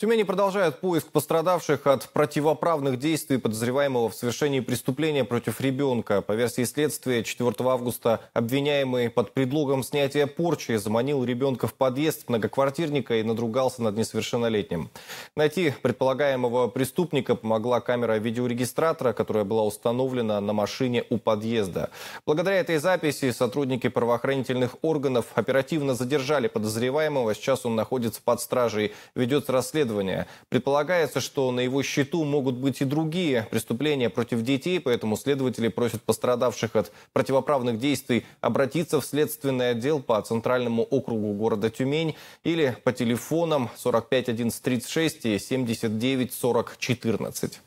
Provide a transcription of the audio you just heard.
Тюмени продолжают поиск пострадавших от противоправных действий подозреваемого в совершении преступления против ребенка. По версии следствия, 4 августа обвиняемый под предлогом снятия порчи заманил ребенка в подъезд многоквартирника и надругался над несовершеннолетним. Найти предполагаемого преступника помогла камера видеорегистратора, которая была установлена на машине у подъезда. Благодаря этой записи сотрудники правоохранительных органов оперативно задержали подозреваемого. Сейчас он находится под стражей. Ведется расследование расследования. Предполагается, что на его счету могут быть и другие преступления против детей, поэтому следователи просят пострадавших от противоправных действий обратиться в следственный отдел по Центральному округу города Тюмень или по телефонам 45 11 36 и 79 40 14.